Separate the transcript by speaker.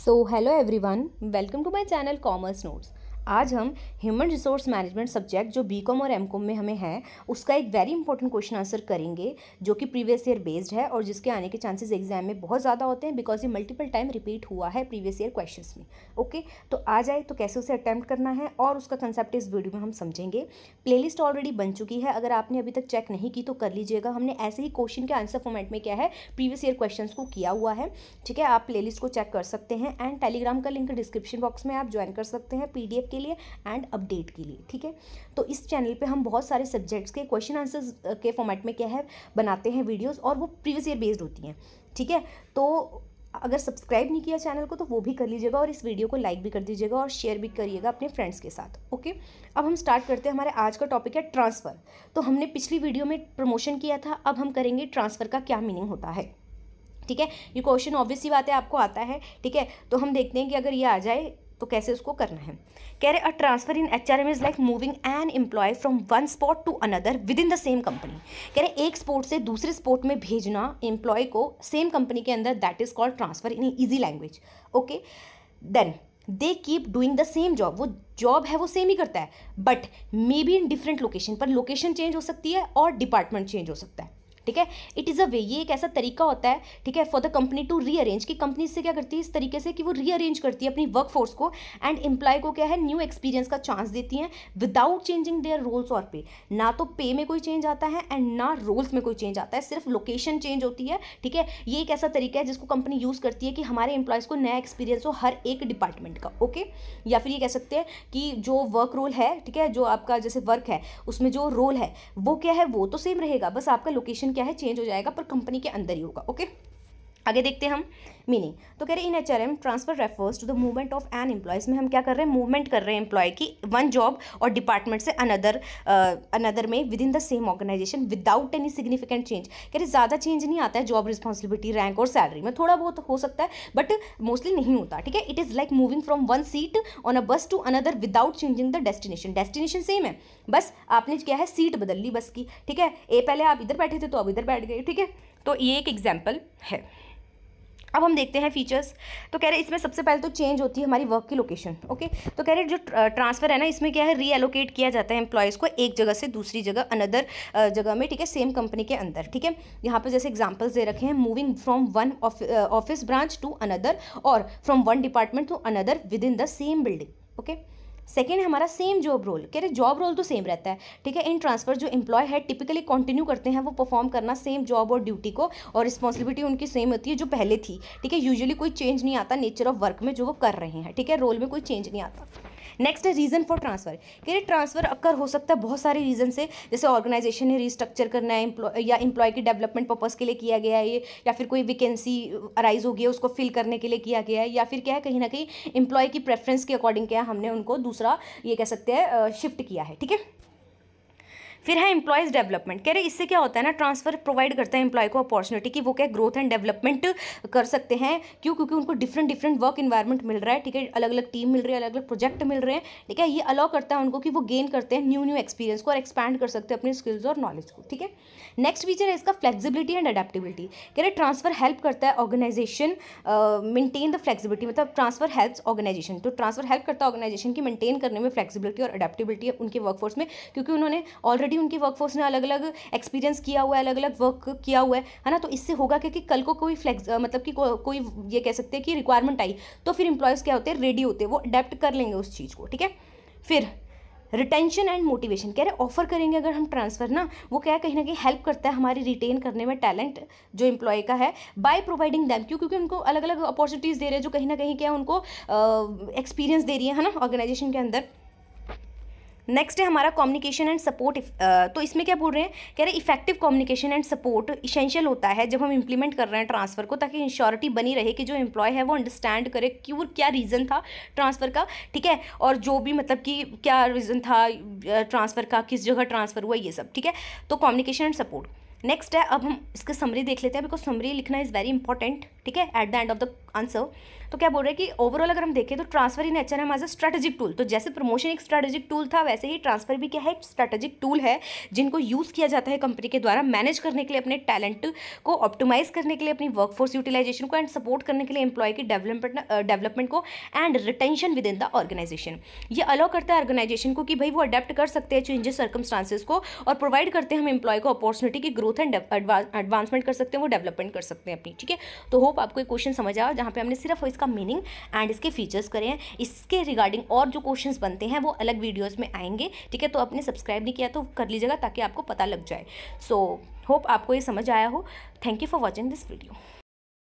Speaker 1: So hello everyone, welcome to my channel Commerce Notes. आज हम human resource management subject जो B com और M com में हमें है उसका एक वेरी इंपॉर्टेंट क्वेश्चन आंसर करेंगे जो कि प्रीवियस ईयर बेस्ड है और जिसके आने के चांसेस एग्जाम में बहुत ज़्यादा होते हैं बिकॉज ये मल्टीपल टाइम रिपीट हुआ है प्रीवियस ईयर क्वेश्चन में ओके तो आ जाए तो कैसे उसे अटैम्प्ट करना है और उसका कंसेप्ट इस वीडियो में हम समझेंगे प्लेलिस्ट ऑलरेडी बन चुकी है अगर आपने अभी तक चेक नहीं की तो कर लीजिएगा हमने ऐसे ही क्वेश्चन के आंसर फॉर्मेट में क्या है प्रीवियस ईयर क्वेश्चन को किया हुआ है ठीक है आप प्ले को चेक कर सकते हैं एंड टेलीग्राम का लिंक डिस्क्रिप्शन बॉक्स में आप ज्वाइन कर सकते हैं पीडीएफ के के लिए एंड अपडेट के लिए ठीक है तो इस चैनल पे हम बहुत सारे सब्जेक्ट्स के क्वेश्चन आंसर्स के फॉर्मेट में क्या है बनाते हैं वीडियोस और वो प्रीवियस ईयर बेस्ड होती हैं ठीक है तो अगर सब्सक्राइब नहीं किया चैनल को तो वो भी कर लीजिएगा और इस वीडियो को लाइक भी कर दीजिएगा और शेयर भी करिएगा अपने फ्रेंड्स के साथ ओके अब हम स्टार्ट करते हैं हमारे आज का टॉपिक है ट्रांसफ़र तो हमने पिछली वीडियो में प्रमोशन किया था अब हम करेंगे ट्रांसफ़र का क्या मीनिंग होता है ठीक है ये क्वेश्चन ऑब्वियसली बात है आपको आता है ठीक है तो हम देखते हैं कि अगर ये आ जाए तो कैसे उसको करना है कह रहे a transfer in H R M is like moving an employee from one spot to another within the same company कह रहे एक स्पोर्ट से दूसरे स्पोर्ट में भेजना एम्प्लॉय को सेम कंपनी के अंदर that is called transfer in easy language okay then they keep doing the same job वो जॉब है वो सेम ही करता है but may be in different location पर लोकेशन चेंज हो सकती है और डिपार्टमेंट चेंज हो सकता है ठीक है इट इज़ अ वे ये एक ऐसा तरीका होता है ठीक है for the company to rearrange कि कंपनी इससे क्या करती है इस तरीके से कि वो रीअरेंज करती है अपनी वर्क फोर्स को एंड एम्प्लॉय को क्या है न्यू एक्सपीरियंस का चांस देती हैं विदाउट चेंजिंग देयर रोल्स और पे ना तो पे में कोई चेंज आता है एंड ना रोल्स में कोई चेंज आता है सिर्फ लोकेशन चेंज होती है ठीक है ये एक ऐसा तरीका है जिसको कंपनी यूज़ करती है कि हमारे एम्प्लॉयज़ को नया एक्सपीरियंस हो हर एक डिपार्टमेंट का ओके या फिर ये कह सकते हैं कि जो वर्क रोल है ठीक है जो आपका जैसे वर्क है उसमें जो रोल है वो क्या है वो तो सेम रहेगा बस आपका लोकेशन क्या है चेंज हो जाएगा पर कंपनी के अंदर ही होगा ओके आगे देखते हैं हम मीनिंग तो कह रहे in H R M transfer refers to the movement of an employees में हम क्या कर रहे हैं मूवमेंट कर रहे हैं एम्प्लॉय की वन जॉब और डिपार्टमेंट से अनदर अनदर uh, में within the same organisation without any significant change कह रहे ज़्यादा चेंज नहीं आता है जॉब रिस्पॉन्सिबिलिटी रैंक और सैलरी में थोड़ा बहुत हो सकता है बट मोस्टली नहीं होता ठीक है it is like moving from one seat on a bus to another without changing the destination destination same है बस आपने क्या है सीट बदल ली बस की ठीक है ए पहले आप इधर बैठे थे तो अब इधर बैठ गए ठीक है तो ये एक एग्जाम्पल है अब हम देखते हैं फीचर्स तो कह रहे इसमें सबसे पहले तो चेंज होती है हमारी वर्क की लोकेशन ओके तो कह रहे जो ट्रांसफ़र है ना इसमें क्या है रीएलोकेट किया जाता है एम्प्लॉयज़ को एक जगह से दूसरी जगह अनदर जगह में ठीक है सेम कंपनी के अंदर ठीक है यहाँ पर जैसे एग्जाम्पल्स दे रखे हैं moving from one office branch to another और from one department to another within the same building okay okay? Second हमारा सेम जॉब रोल कह रहे जॉब रोल तो सेम रहता है ठीक है इन ट्रांसफर जो एम्प्लॉय है टिपिकली कंटिन्यू करते हैं वो परफॉर्म करना सेम जॉब और ड्यूटी को और रिस्पॉन्सिबिलिटी उनकी सेम होती है जो पहले थी ठीक है यूजुअली कोई चेंज नहीं आता नेचर ऑफ वर्क में जो वो कर रहे हैं ठीक है रोल में कोई चेंज नहीं आता नेक्स्ट है रीज़न फॉर ट्रांसफ़र कह ट्रांसफ़र अक्कर हो सकता है बहुत सारे रीज़न से जैसे ऑर्गेनाइजेशन ने रीस्ट्रक्चर करना है एम्प्लॉय या इंप्लॉय की डेवलपमेंट पर्पज़ के लिए किया गया है ये या फिर कोई वैकेंसी अराइज हो गई है उसको फिल करने के लिए किया गया है या फिर क्या है कहीं ना कहीं एम्प्लॉय की प्रेफरेंस के अकॉर्डिंग क्या है हमने उनको दूसरा ये कह सकते हैं शिफ्ट किया है ठीक है फिर है एम्प्लॉयज़ डेवलपमेंट कह रहे इससे क्या होता है ना ट्रांसफर प्रोवाइड करता है एम्प्लॉय को अपॉर्चुनिटी की वो क्या ग्रोथ एंड डेवलपमेंट कर सकते हैं क्यों क्योंकि उनको डिफरेंट डिफरेंट वर्क इन्वायरमेंट मिल रहा है ठीक है अलग अलग टीम मिल रही है अलग अलग प्रोजेक्ट मिल रहे हैं ठीक है ये अलाउ करता है उनको कि वो गेन करते हैं न्यू न्यू एक्सपीरियंस को और एक्सपैंड कर सकते हैं अपनी स्किल्स और नॉलेज को ठीक है नेक्स्ट फीचर है इसका फ्लेक्सिबिलिटी एंड अडेप्टिबिलिटी कह रहे ट्रांसफर हेल्प करता है ऑर्गेनाइजेशन मेंटेन द फ्लेक्सिबिलिटी मतलब ट्रांसफर हेल्प ऑर्गेनाइजेशन तो ट्रांसफर हेल्प करता है ऑर्गेनाइजेशन की मेंटेन करने में फ्लेक्सिबिलिटी और अडेप्टिबिलिटी उनके वर्कफोर्स में क्योंकि उन्होंने ऑलरेडी ऑलरेडी उनकी वर्कफोर्स ने अलग अलग एक्सपीरियंस किया हुआ है अलग अलग वर्क किया हुआ है है ना तो इससे होगा क्या कि कल को कोई फ्लैक्स मतलब कि को, कोई ये कह सकते हैं कि रिक्वायरमेंट आई तो फिर इंप्लॉयज़ क्या होते हैं रेडी होते हैं वो अडेप्ट कर लेंगे उस चीज़ को ठीक है फिर रिटेंशन एंड मोटिवेशन कह रहे ऑफर करेंगे अगर हम ट्रांसफ़र ना वो क्या है कहीं ना कहीं हेल्प करता है हमारी रिटेन करने में टैलेंट जो इम्प्लॉय का है बाय प्रोवाइडिंग दैम क्यों क्योंकि उनको अलग अलग अपॉर्चुनिटीज़ दे रहे हैं जो कहीं ना कहीं क्या उनको एक्सपीरियंस दे रही है ना ऑर्गेनाइजेशन के अंदर नेक्स्ट है हमारा कम्युनिकेशन एंड सपोर्ट तो इसमें क्या बोल रहे हैं कह रहे हैं effective communication and support essential होता है जब हम इंप्लीमेंट कर रहे हैं ट्रांसफर को ताकि इंश्योरिटी बनी रहे कि जो एम्प्लॉय है वो अंडरस्टैंड करे क्यों क्या रीज़न था ट्रांसफ़र का ठीक है और जो भी मतलब कि क्या रीज़न था ट्रांसफ़र का किस जगह ट्रांसफ़र हुआ ये सब ठीक है तो कम्युनिकेशन एंड सपोर्ट नेक्स्ट है अब हम इसके समरी देख लेते हैं बिकॉज समरी लिखना इज़ वेरी इंपॉर्टेंट ठीक है at the end of the answer तो क्या बोल रहे हैं कि ओवरऑल अगर हम देखें तो transfer in H M as a strategic tool तो जैसे प्रमोशन एक स्ट्रेटेजिक टूल था वैसे ही ट्रांसफर भी क्या है स्ट्रेटेजिक टूल है जिनको यूज़ किया जाता है कंपनी के द्वारा मैनेज करने के लिए अपने टैलेंट को ऑप्टिमाइज करने के लिए अपनी वर्कफोर्स यूटिलाइजेशन को एंड सपोर्ट करने के लिए एम्प्लॉय की डेवलपमेंट डेवलपमेंट को and retention within the organisation ये अलाउ करता है ऑर्गेनाइजेशन को कि भाई वो अडेप्ट कर सकते हैं चेंजेस सर्कमस्टांसिस को और प्रोवाइड करते हैं हम एम्प्लॉय को अपॉर्चुनिटी की ग्रोथ एंड एडवांसमेंट कर सकते हैं वो डेवलपमेंट कर सकते हैं अपनी ठीक है तो होप होप आपको एक क्वेश्चन समझ आया जहाँ पे हमने सिर्फ इसका मीनिंग एंड इसके फीचर्स करे हैं इसके रिगार्डिंग और जो क्वेश्चन बनते हैं वो अलग वीडियोज़ में आएंगे ठीक है तो आपने सब्सक्राइब नहीं किया तो कर लीजिएगा ताकि आपको पता लग जाए सो so, होप आपको ये समझ आया हो thank you for watching this video